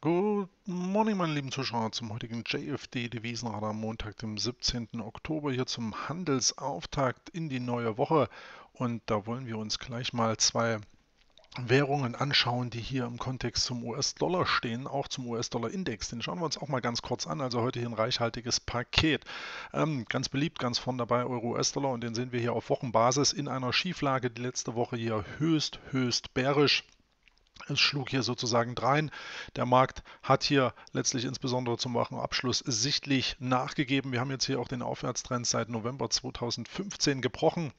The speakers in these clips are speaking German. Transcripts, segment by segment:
Guten Morgen, meine lieben Zuschauer, zum heutigen JFD Devisenradar am Montag, dem 17. Oktober, hier zum Handelsauftakt in die neue Woche. Und da wollen wir uns gleich mal zwei Währungen anschauen, die hier im Kontext zum US-Dollar stehen, auch zum US-Dollar-Index. Den schauen wir uns auch mal ganz kurz an. Also heute hier ein reichhaltiges Paket. Ähm, ganz beliebt, ganz vorne dabei Euro-US-Dollar und den sehen wir hier auf Wochenbasis in einer Schieflage. Die letzte Woche hier höchst, höchst bärisch. Es schlug hier sozusagen drein. Der Markt hat hier letztlich insbesondere zum Wochenabschluss sichtlich nachgegeben. Wir haben jetzt hier auch den Aufwärtstrend seit November 2015 gebrochen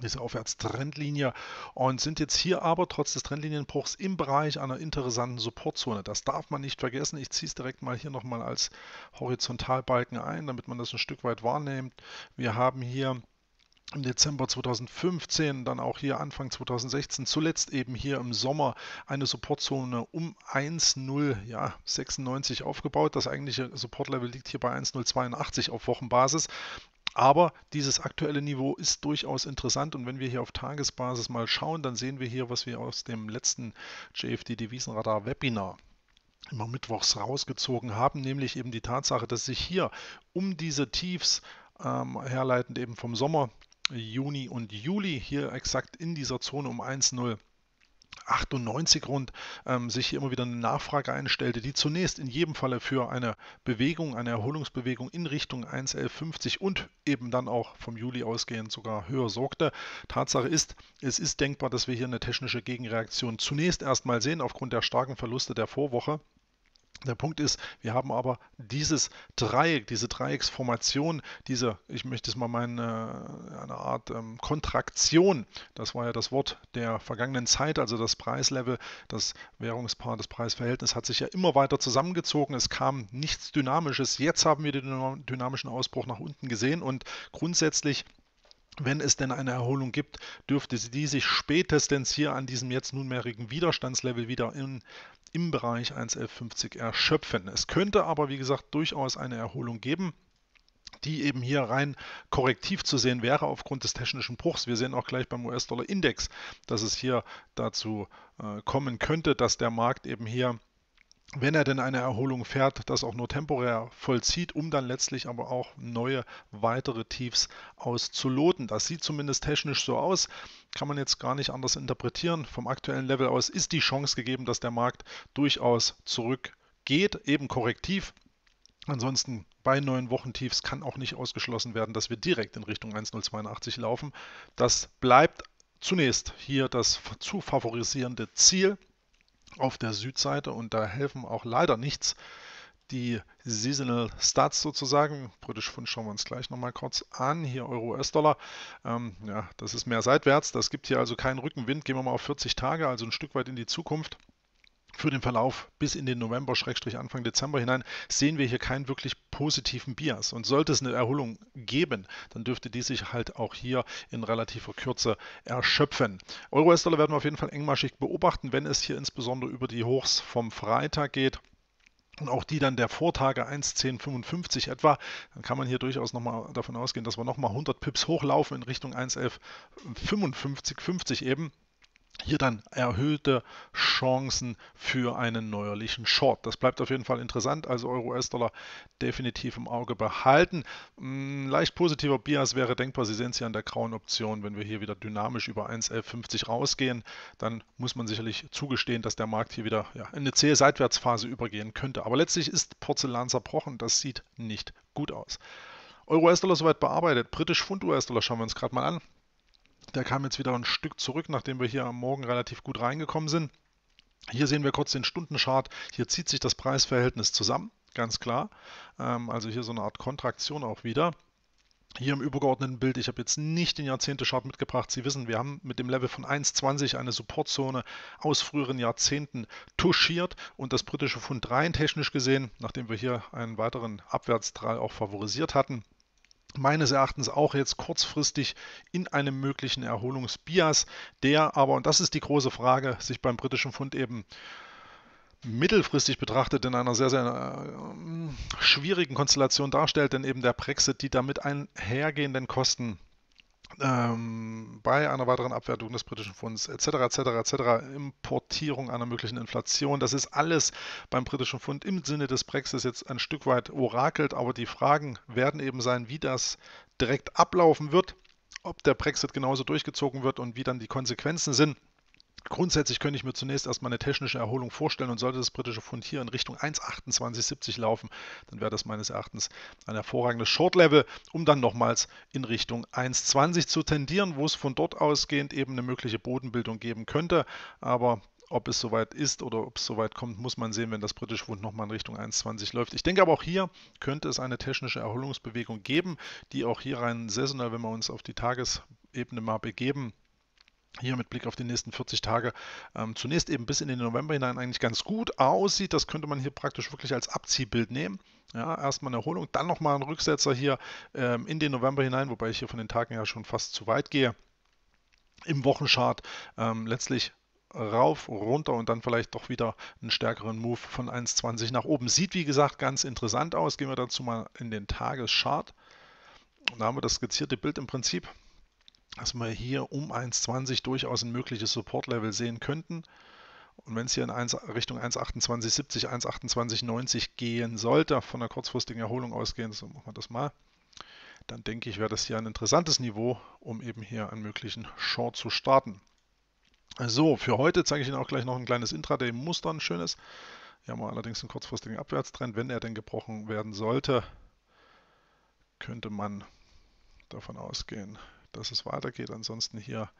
diese Aufwärtstrendlinie und sind jetzt hier aber trotz des Trendlinienbruchs im Bereich einer interessanten Supportzone. Das darf man nicht vergessen. Ich ziehe es direkt mal hier nochmal als Horizontalbalken ein, damit man das ein Stück weit wahrnimmt. Wir haben hier im Dezember 2015, dann auch hier Anfang 2016, zuletzt eben hier im Sommer eine Supportzone um 1,096 ja, 96 aufgebaut. Das eigentliche Supportlevel liegt hier bei 1,082 auf Wochenbasis. Aber dieses aktuelle Niveau ist durchaus interessant und wenn wir hier auf Tagesbasis mal schauen, dann sehen wir hier, was wir aus dem letzten JFD Devisenradar Webinar immer mittwochs rausgezogen haben, nämlich eben die Tatsache, dass sich hier um diese Tiefs ähm, herleitend eben vom Sommer Juni und Juli hier exakt in dieser Zone um 1,0. 98 rund ähm, sich hier immer wieder eine Nachfrage einstellte, die zunächst in jedem Falle für eine Bewegung, eine Erholungsbewegung in Richtung 1.1150 und eben dann auch vom Juli ausgehend sogar höher sorgte. Tatsache ist, es ist denkbar, dass wir hier eine technische Gegenreaktion zunächst erstmal sehen aufgrund der starken Verluste der Vorwoche. Der Punkt ist, wir haben aber dieses Dreieck, diese Dreiecksformation, diese, ich möchte es mal meinen, äh, eine Art ähm, Kontraktion, das war ja das Wort der vergangenen Zeit, also das Preislevel, das Währungspaar, das Preisverhältnis hat sich ja immer weiter zusammengezogen, es kam nichts Dynamisches, jetzt haben wir den dynamischen Ausbruch nach unten gesehen und grundsätzlich wenn es denn eine Erholung gibt, dürfte die sich spätestens hier an diesem jetzt nunmehrigen Widerstandslevel wieder in, im Bereich 1.1150 erschöpfen. Es könnte aber, wie gesagt, durchaus eine Erholung geben die eben hier rein korrektiv zu sehen wäre aufgrund des technischen Bruchs. Wir sehen auch gleich beim US-Dollar-Index, dass es hier dazu äh, kommen könnte, dass der Markt eben hier wenn er denn eine Erholung fährt, das auch nur temporär vollzieht, um dann letztlich aber auch neue, weitere Tiefs auszuloten. Das sieht zumindest technisch so aus, kann man jetzt gar nicht anders interpretieren. Vom aktuellen Level aus ist die Chance gegeben, dass der Markt durchaus zurückgeht, eben korrektiv. Ansonsten bei neuen Wochentiefs kann auch nicht ausgeschlossen werden, dass wir direkt in Richtung 1082 laufen. Das bleibt zunächst hier das zu favorisierende Ziel auf der Südseite und da helfen auch leider nichts die Seasonal Stats sozusagen. Britisch Pfund schauen wir uns gleich nochmal kurz an. Hier Euro US-Dollar. Ähm, ja, das ist mehr seitwärts. Das gibt hier also keinen Rückenwind. Gehen wir mal auf 40 Tage, also ein Stück weit in die Zukunft. Für den Verlauf bis in den November, Anfang Dezember hinein sehen wir hier keinen wirklich positiven Bias. Und sollte es eine Erholung geben, dann dürfte die sich halt auch hier in relativer Kürze erschöpfen. euro dollar werden wir auf jeden Fall engmaschig beobachten, wenn es hier insbesondere über die Hochs vom Freitag geht und auch die dann der Vortage 1,1055 etwa, dann kann man hier durchaus nochmal davon ausgehen, dass wir nochmal 100 Pips hochlaufen in Richtung 1,1155 eben hier dann erhöhte Chancen für einen neuerlichen Short. Das bleibt auf jeden Fall interessant, also Euro US-Dollar definitiv im Auge behalten. Hm, leicht positiver Bias wäre denkbar, Sie sehen es hier an der grauen Option, wenn wir hier wieder dynamisch über 1,1150 rausgehen, dann muss man sicherlich zugestehen, dass der Markt hier wieder ja, in eine zähe Seitwärtsphase übergehen könnte. Aber letztlich ist Porzellan zerbrochen, das sieht nicht gut aus. Euro-US-Dollar soweit bearbeitet. Britisch Pfund-US-Dollar schauen wir uns gerade mal an. Der kam jetzt wieder ein Stück zurück, nachdem wir hier am Morgen relativ gut reingekommen sind. Hier sehen wir kurz den Stundenchart. Hier zieht sich das Preisverhältnis zusammen, ganz klar. Ähm, also hier so eine Art Kontraktion auch wieder. Hier im übergeordneten Bild, ich habe jetzt nicht den Jahrzehnte-Chart mitgebracht. Sie wissen, wir haben mit dem Level von 1,20 eine Supportzone aus früheren Jahrzehnten touchiert und das britische Pfund rein technisch gesehen, nachdem wir hier einen weiteren Abwärtsdrall auch favorisiert hatten, meines Erachtens auch jetzt kurzfristig in einem möglichen Erholungsbias, der aber, und das ist die große Frage, sich beim britischen Pfund eben mittelfristig betrachtet in einer sehr, sehr äh, schwierigen Konstellation darstellt, denn eben der Brexit, die damit einhergehenden Kosten ähm, bei einer weiteren Abwertung des britischen Funds etc. etc. etc. Importierung einer möglichen Inflation. Das ist alles beim britischen Fund im Sinne des Brexit jetzt ein Stück weit orakelt, aber die Fragen werden eben sein, wie das direkt ablaufen wird, ob der Brexit genauso durchgezogen wird und wie dann die Konsequenzen sind. Grundsätzlich könnte ich mir zunächst erstmal eine technische Erholung vorstellen und sollte das britische Pfund hier in Richtung 1,2870 laufen, dann wäre das meines Erachtens ein hervorragendes Short-Level, um dann nochmals in Richtung 1,20 zu tendieren, wo es von dort ausgehend eben eine mögliche Bodenbildung geben könnte. Aber ob es soweit ist oder ob es soweit kommt, muss man sehen, wenn das britische Pfund nochmal in Richtung 1,20 läuft. Ich denke aber auch hier könnte es eine technische Erholungsbewegung geben, die auch hier rein saisonal, wenn wir uns auf die Tagesebene mal begeben, hier mit Blick auf die nächsten 40 Tage ähm, zunächst eben bis in den November hinein eigentlich ganz gut aussieht. Das könnte man hier praktisch wirklich als Abziehbild nehmen. Ja, erstmal eine Erholung, dann nochmal ein Rücksetzer hier ähm, in den November hinein, wobei ich hier von den Tagen ja schon fast zu weit gehe. Im Wochenchart ähm, letztlich rauf, runter und dann vielleicht doch wieder einen stärkeren Move von 1,20 nach oben. Sieht wie gesagt ganz interessant aus. Gehen wir dazu mal in den Tageschart. Da haben wir das skizzierte Bild im Prinzip dass wir hier um 1,20 durchaus ein mögliches Support-Level sehen könnten. Und wenn es hier in 1, Richtung 1,2870, 1,2890 gehen sollte, von der kurzfristigen Erholung ausgehen, so machen wir das mal, dann denke ich, wäre das hier ein interessantes Niveau, um eben hier einen möglichen Short zu starten. So, für heute zeige ich Ihnen auch gleich noch ein kleines Intraday-Muster, ein schönes. Hier haben wir allerdings einen kurzfristigen Abwärtstrend. Wenn er denn gebrochen werden sollte, könnte man davon ausgehen, dass es weitergeht. Ansonsten hier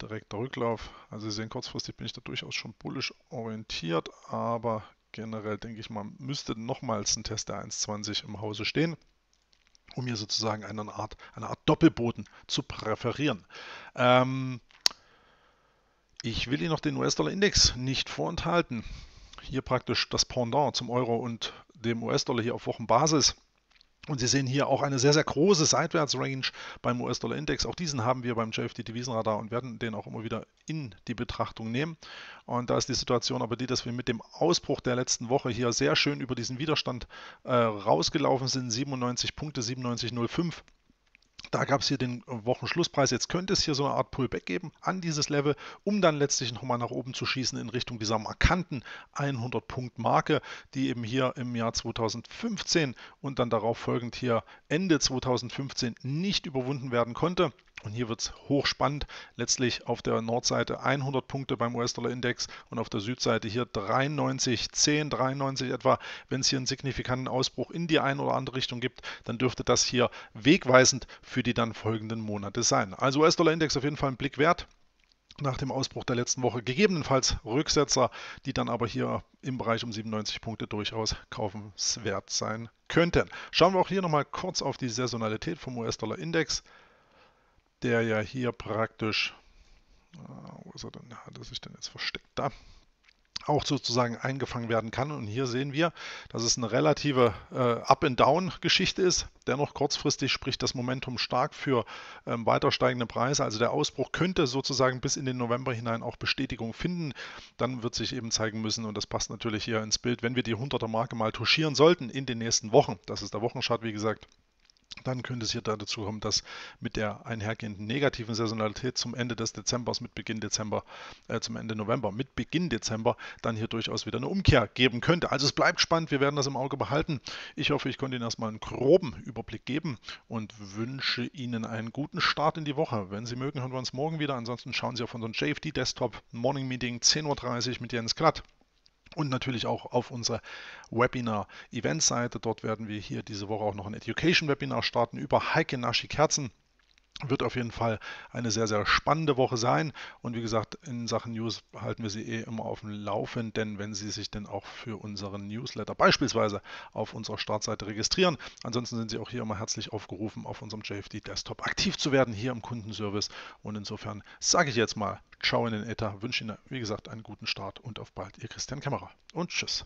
direkter Rücklauf. Also Sie sehen, kurzfristig bin ich da durchaus schon bullisch orientiert, aber generell denke ich mal, müsste nochmals ein Test der 1.20 im Hause stehen, um hier sozusagen eine Art, eine Art Doppelboden zu präferieren. Ähm, ich will Ihnen noch den US-Dollar-Index nicht vorenthalten. Hier praktisch das Pendant zum Euro und dem US-Dollar hier auf Wochenbasis. Und Sie sehen hier auch eine sehr, sehr große Seitwärtsrange beim US-Dollar-Index. Auch diesen haben wir beim JFD-Devisenradar und werden den auch immer wieder in die Betrachtung nehmen. Und da ist die Situation aber die, dass wir mit dem Ausbruch der letzten Woche hier sehr schön über diesen Widerstand äh, rausgelaufen sind. 97 Punkte, 97,05. Da gab es hier den Wochenschlusspreis. Jetzt könnte es hier so eine Art Pullback geben an dieses Level, um dann letztlich nochmal nach oben zu schießen in Richtung dieser markanten 100-Punkt-Marke, die eben hier im Jahr 2015 und dann darauf folgend hier Ende 2015 nicht überwunden werden konnte. Und hier wird es hochspannend. Letztlich auf der Nordseite 100 Punkte beim US-Dollar-Index und auf der Südseite hier 93, 10, 93 etwa. Wenn es hier einen signifikanten Ausbruch in die eine oder andere Richtung gibt, dann dürfte das hier wegweisend für die dann folgenden Monate sein. Also US-Dollar-Index auf jeden Fall ein Blick wert nach dem Ausbruch der letzten Woche gegebenenfalls Rücksetzer, die dann aber hier im Bereich um 97 Punkte durchaus kaufenswert sein könnten. Schauen wir auch hier nochmal kurz auf die Saisonalität vom US-Dollar-Index der ja hier praktisch, äh, wo ist er denn, hat er sich denn jetzt versteckt, da, auch sozusagen eingefangen werden kann. Und hier sehen wir, dass es eine relative äh, Up-and-Down-Geschichte ist. Dennoch kurzfristig spricht das Momentum stark für ähm, weiter steigende Preise. Also der Ausbruch könnte sozusagen bis in den November hinein auch Bestätigung finden. Dann wird sich eben zeigen müssen, und das passt natürlich hier ins Bild, wenn wir die 100er-Marke mal touchieren sollten in den nächsten Wochen. Das ist der Wochenchart, wie gesagt. Dann könnte es hier dazu kommen, dass mit der einhergehenden negativen Saisonalität zum Ende des Dezembers, mit Beginn Dezember, äh, zum Ende November, mit Beginn Dezember dann hier durchaus wieder eine Umkehr geben könnte. Also es bleibt spannend, wir werden das im Auge behalten. Ich hoffe, ich konnte Ihnen erstmal einen groben Überblick geben und wünsche Ihnen einen guten Start in die Woche. Wenn Sie mögen, hören wir uns morgen wieder. Ansonsten schauen Sie auf unseren JFD Desktop Morning Meeting 10.30 Uhr mit Jens Glatt und natürlich auch auf unserer Webinar-Event-Seite. Dort werden wir hier diese Woche auch noch ein Education-Webinar starten über Heike Naschi-Kerzen. Wird auf jeden Fall eine sehr, sehr spannende Woche sein. Und wie gesagt, in Sachen News halten wir Sie eh immer auf dem Laufen, denn wenn Sie sich denn auch für unseren Newsletter beispielsweise auf unserer Startseite registrieren, ansonsten sind Sie auch hier immer herzlich aufgerufen, auf unserem JFD Desktop aktiv zu werden, hier im Kundenservice. Und insofern sage ich jetzt mal, ciao in den Äther, wünsche Ihnen, wie gesagt, einen guten Start und auf bald, Ihr Christian Kämmerer. Und tschüss.